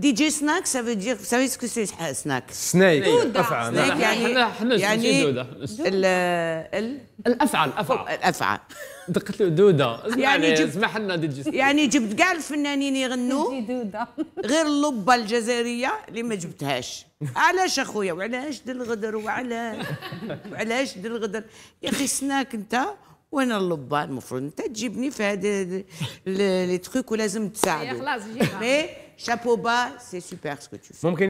دي جي سناك سا فو دير سافي سكو سي سناك سناك افعى يعني حنا يعني ال ال الافعى الافعى الافعى دقت له دوده يعني, يعني جبت اسمح لنا دي جي سناك يعني جبت كاع الفنانين يغنوا غير اللبه الجزائريه اللي ما جبتهاش علاش اخويا وعلاش دير الغدر وعلاش وعلاش دير الغدر يا اخي سناك انت وانا اللبه المفروض انت تجيبني في هذا لي تخيك ولازم تساعدوا خلاص جيبها Chapeau bas, c'est super ce que tu fais.